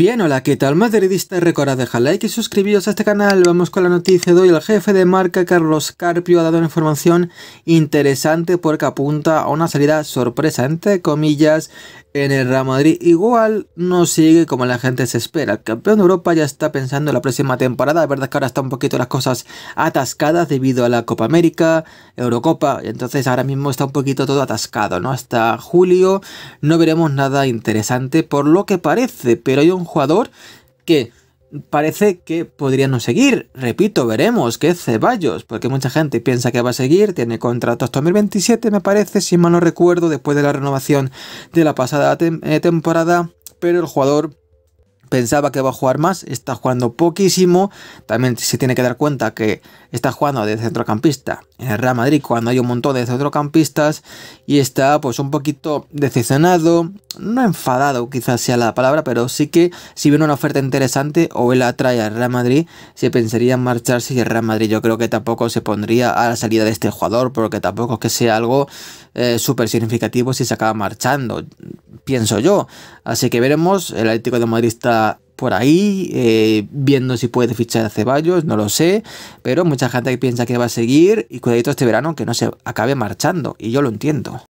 Bien, hola, ¿qué tal? Madridista, recordad dejar like y suscribiros a este canal. Vamos con la noticia de hoy. El jefe de marca, Carlos Carpio, ha dado una información interesante porque apunta a una salida sorpresa, entre comillas, en el Real Madrid. Igual no sigue como la gente se espera. El campeón de Europa ya está pensando en la próxima temporada. La verdad es que ahora están un poquito las cosas atascadas debido a la Copa América, Eurocopa, y entonces ahora mismo está un poquito todo atascado, ¿no? Hasta julio no veremos nada interesante por lo que parece, pero hay un jugador que parece que podría no seguir. Repito, veremos que Ceballos, porque mucha gente piensa que va a seguir, tiene contrato hasta 2027 me parece, si mal no recuerdo, después de la renovación de la pasada eh, temporada, pero el jugador pensaba que va a jugar más, está jugando poquísimo. También se tiene que dar cuenta que está jugando de centrocampista en el Real Madrid cuando hay un montón de centrocampistas y está pues un poquito decepcionado, no enfadado quizás sea la palabra, pero sí que si viene una oferta interesante o él atrae al Real Madrid, se pensaría en marcharse y el Real Madrid yo creo que tampoco se pondría a la salida de este jugador porque tampoco es que sea algo eh, súper significativo si se acaba marchando pienso yo. Así que veremos, el Atlético de Madrid está por ahí, eh, viendo si puede fichar a Ceballos, no lo sé, pero mucha gente piensa que va a seguir y cuidadito este verano que no se acabe marchando, y yo lo entiendo.